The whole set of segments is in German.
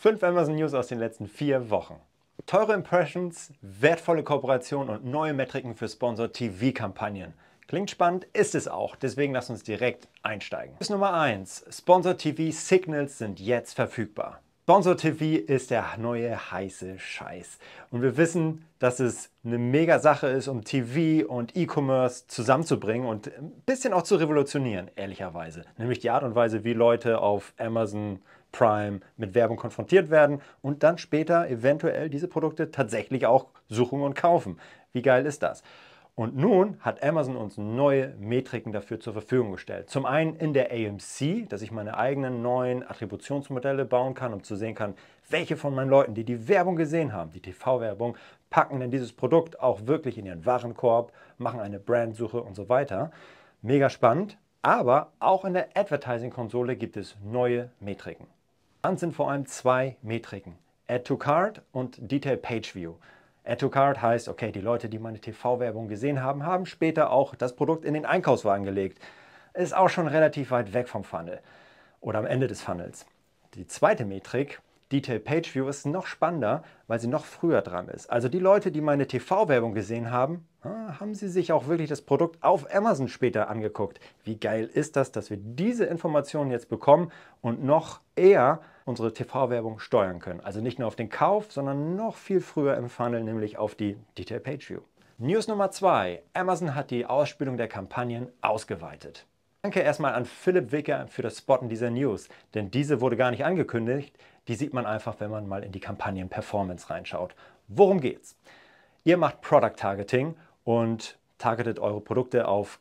5 Amazon News aus den letzten 4 Wochen. Teure Impressions, wertvolle Kooperationen und neue Metriken für Sponsor-TV-Kampagnen. Klingt spannend, ist es auch, deswegen lasst uns direkt einsteigen. Bis Nummer 1. Sponsor-TV-Signals sind jetzt verfügbar. Sponsor-TV ist der neue heiße Scheiß. Und wir wissen, dass es eine mega Sache ist, um TV und E-Commerce zusammenzubringen und ein bisschen auch zu revolutionieren, ehrlicherweise. Nämlich die Art und Weise, wie Leute auf Amazon Prime mit Werbung konfrontiert werden und dann später eventuell diese Produkte tatsächlich auch suchen und kaufen. Wie geil ist das? Und nun hat Amazon uns neue Metriken dafür zur Verfügung gestellt. Zum einen in der AMC, dass ich meine eigenen neuen Attributionsmodelle bauen kann, um zu sehen kann, welche von meinen Leuten, die die Werbung gesehen haben, die TV-Werbung, packen denn dieses Produkt auch wirklich in ihren Warenkorb, machen eine Brandsuche und so weiter. Mega spannend. Aber auch in der Advertising-Konsole gibt es neue Metriken. Spannend sind vor allem zwei Metriken, Add to Card und Detail Page View. Add to Card heißt, okay, die Leute, die meine TV-Werbung gesehen haben, haben später auch das Produkt in den Einkaufswagen gelegt. Ist auch schon relativ weit weg vom Funnel oder am Ende des Funnels. Die zweite Metrik Detail Page View ist noch spannender, weil sie noch früher dran ist. Also die Leute, die meine TV-Werbung gesehen haben, ah, haben sie sich auch wirklich das Produkt auf Amazon später angeguckt. Wie geil ist das, dass wir diese Informationen jetzt bekommen und noch eher unsere TV-Werbung steuern können. Also nicht nur auf den Kauf, sondern noch viel früher im Funnel, nämlich auf die Detail Page View. News Nummer zwei: Amazon hat die Ausspielung der Kampagnen ausgeweitet. Danke erstmal an Philipp Wicker für das Spotten dieser News, denn diese wurde gar nicht angekündigt. Die sieht man einfach, wenn man mal in die Kampagnen Performance reinschaut. Worum geht's? Ihr macht Product Targeting und targetet eure Produkte auf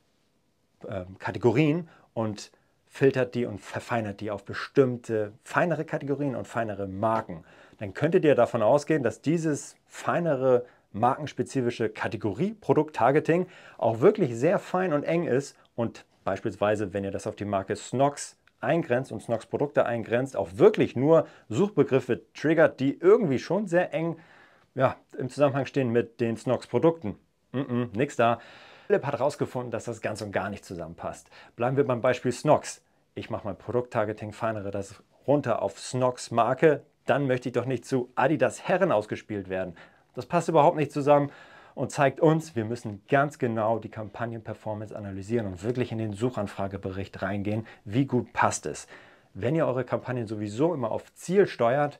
äh, Kategorien und filtert die und verfeinert die auf bestimmte feinere Kategorien und feinere Marken. Dann könntet ihr davon ausgehen, dass dieses feinere markenspezifische Kategorie Produkt-Targeting auch wirklich sehr fein und eng ist und beispielsweise, wenn ihr das auf die Marke Snox eingrenzt und Snox Produkte eingrenzt, auch wirklich nur Suchbegriffe triggert, die irgendwie schon sehr eng ja, im Zusammenhang stehen mit den Snox Produkten. Mm, -mm nix da. Philipp hat herausgefunden, dass das ganz und gar nicht zusammenpasst. Bleiben wir beim Beispiel Snox. Ich mache mein Produkttargeting, feinere das runter auf Snox Marke, dann möchte ich doch nicht zu Adidas Herren ausgespielt werden. Das passt überhaupt nicht zusammen und zeigt uns, wir müssen ganz genau die Kampagnenperformance analysieren und wirklich in den Suchanfragebericht reingehen, wie gut passt es. Wenn ihr eure Kampagnen sowieso immer auf Ziel steuert,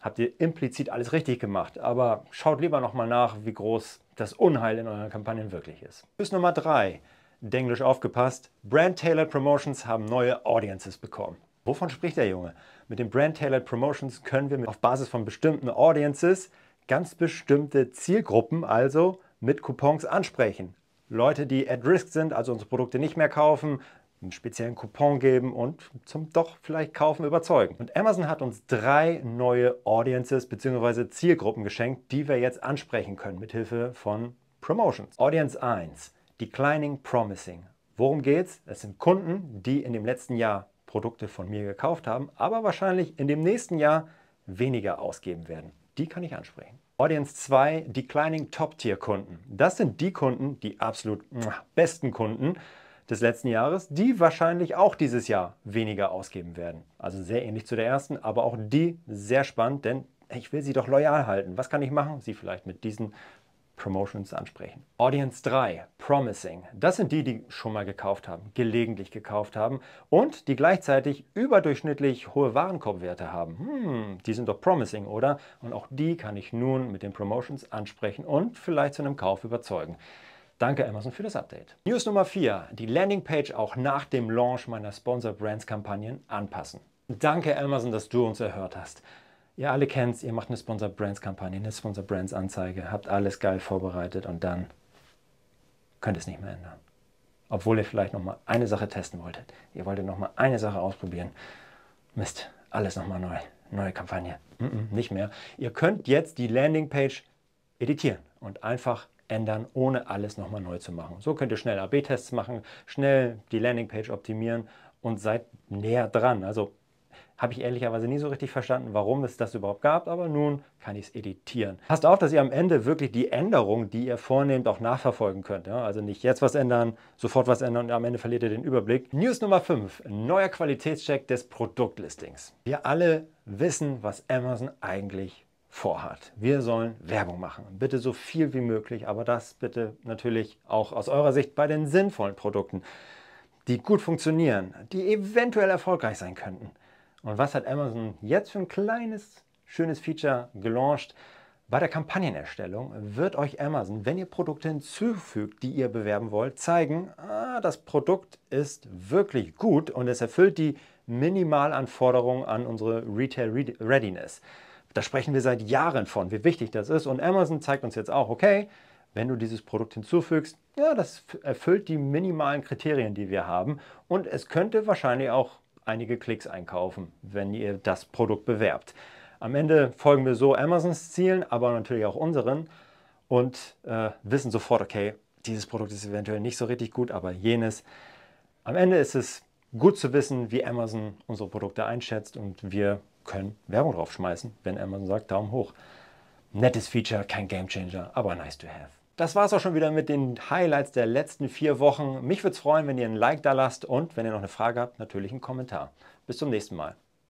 habt ihr implizit alles richtig gemacht. Aber schaut lieber nochmal nach, wie groß das Unheil in euren Kampagnen wirklich ist. Bis Nummer 3. Denglisch aufgepasst. Brand-Tailored Promotions haben neue Audiences bekommen. Wovon spricht der Junge? Mit den Brand-Tailored Promotions können wir auf Basis von bestimmten Audiences ganz bestimmte Zielgruppen also mit Coupons ansprechen. Leute, die at risk sind, also unsere Produkte nicht mehr kaufen, einen speziellen Coupon geben und zum doch vielleicht kaufen überzeugen. Und Amazon hat uns drei neue Audiences bzw. Zielgruppen geschenkt, die wir jetzt ansprechen können mit Hilfe von Promotions. Audience 1, Declining Promising. Worum geht's? Es sind Kunden, die in dem letzten Jahr Produkte von mir gekauft haben, aber wahrscheinlich in dem nächsten Jahr weniger ausgeben werden die kann ich ansprechen. Audience 2, Declining Top-Tier-Kunden. Das sind die Kunden, die absolut besten Kunden des letzten Jahres, die wahrscheinlich auch dieses Jahr weniger ausgeben werden. Also sehr ähnlich zu der ersten, aber auch die sehr spannend, denn ich will sie doch loyal halten. Was kann ich machen? Sie vielleicht mit diesen Promotions ansprechen. Audience 3, Promising. Das sind die, die schon mal gekauft haben, gelegentlich gekauft haben und die gleichzeitig überdurchschnittlich hohe Warenkorbwerte haben. Hm, die sind doch Promising, oder? Und auch die kann ich nun mit den Promotions ansprechen und vielleicht zu einem Kauf überzeugen. Danke Amazon für das Update. News Nummer 4. Die Landingpage auch nach dem Launch meiner Sponsor Brands Kampagnen anpassen. Danke Amazon, dass du uns erhört hast. Ihr alle kennt's, ihr macht eine Sponsor Brands Kampagne, eine Sponsor Brands Anzeige, habt alles geil vorbereitet und dann könnt ihr es nicht mehr ändern. Obwohl ihr vielleicht noch mal eine Sache testen wolltet. Ihr wolltet noch mal eine Sache ausprobieren. Mist, alles noch mal neu. Neue Kampagne. Mm -mm, nicht mehr. Ihr könnt jetzt die Landingpage editieren und einfach ändern, ohne alles nochmal neu zu machen. So könnt ihr schnell AB-Tests machen, schnell die Landingpage optimieren und seid näher dran. Also habe ich ehrlicherweise nie so richtig verstanden, warum es das überhaupt gab, aber nun kann ich es editieren. Passt auf, dass ihr am Ende wirklich die Änderung, die ihr vornehmt, auch nachverfolgen könnt. Ja? Also nicht jetzt was ändern, sofort was ändern und am Ende verliert ihr den Überblick. News Nummer 5, neuer Qualitätscheck des Produktlistings. Wir alle wissen, was Amazon eigentlich vorhat. Wir sollen Werbung machen. Bitte so viel wie möglich, aber das bitte natürlich auch aus eurer Sicht bei den sinnvollen Produkten, die gut funktionieren, die eventuell erfolgreich sein könnten. Und was hat Amazon jetzt für ein kleines, schönes Feature gelauncht? Bei der Kampagnenerstellung wird euch Amazon, wenn ihr Produkte hinzufügt, die ihr bewerben wollt, zeigen, ah, das Produkt ist wirklich gut und es erfüllt die Minimalanforderungen an unsere Retail Readiness. Da sprechen wir seit Jahren von, wie wichtig das ist. Und Amazon zeigt uns jetzt auch, okay, wenn du dieses Produkt hinzufügst, ja, das erfüllt die minimalen Kriterien, die wir haben. Und es könnte wahrscheinlich auch einige Klicks einkaufen, wenn ihr das Produkt bewerbt. Am Ende folgen wir so Amazons Zielen, aber natürlich auch unseren und äh, wissen sofort, okay, dieses Produkt ist eventuell nicht so richtig gut, aber jenes. Am Ende ist es gut zu wissen, wie Amazon unsere Produkte einschätzt und wir können Werbung draufschmeißen, wenn Amazon sagt, Daumen hoch. Nettes Feature, kein Game Changer, aber nice to have. Das war es auch schon wieder mit den Highlights der letzten vier Wochen. Mich würde es freuen, wenn ihr ein Like da lasst und wenn ihr noch eine Frage habt, natürlich einen Kommentar. Bis zum nächsten Mal.